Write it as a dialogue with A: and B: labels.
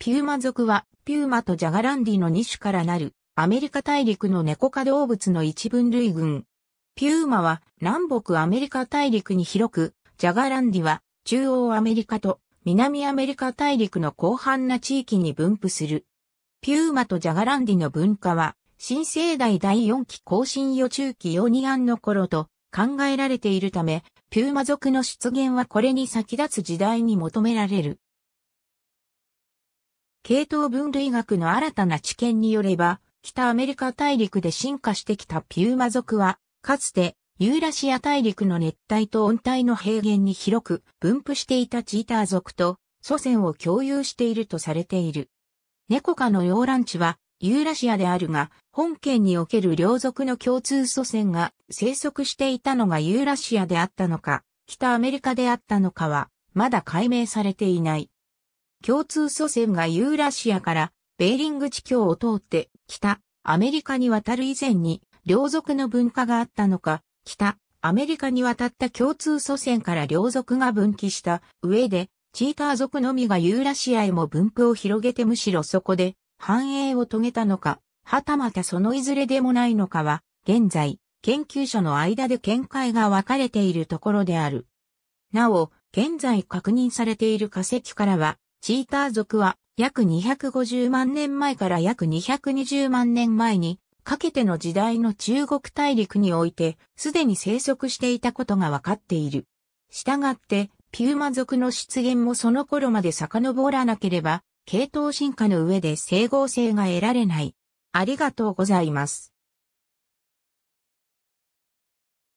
A: ピュー
B: マ族は、ピューマとジャガランディの2種からなる、アメリカ大陸のネコ科動物の一分類群。ピューマは、南北アメリカ大陸に広く、ジャガランディは、中央アメリカと、南アメリカ大陸の広範な地域に分布する。ピューマとジャガランディの文化は、新生代第4期更新予中期4二案の頃と考えられているため、ピューマ族の出現はこれに先立つ時代に求められる。系統分類学の新たな知見によれば、北アメリカ大陸で進化してきたピューマ族は、かつてユーラシア大陸の熱帯と温帯の平原に広く分布していたチーター族と祖先を共有しているとされている。猫科の洋ン地はユーラシアであるが、本県における両族の共通祖先が生息していたのがユーラシアであったのか、北アメリカであったのかは、まだ解明されていない。共通祖先がユーラシアからベーリング地境を通って北アメリカに渡る以前に両族の文化があったのか、北アメリカに渡った共通祖先から両族が分岐した上でチーター族のみがユーラシアへも分布を広げてむしろそこで繁栄を遂げたのか、はたまたそのいずれでもないのかは、現在、研究者の間で見解が分かれているところである。なお、現在確認されている化石からは、チーター族は約250万年前から約220万年前にかけての時代の中国大陸においてすでに生息していたことがわかっている。したがってピューマ族の出現もその頃まで遡らなければ系統進化の上で整合性が得られない。ありがとうございます。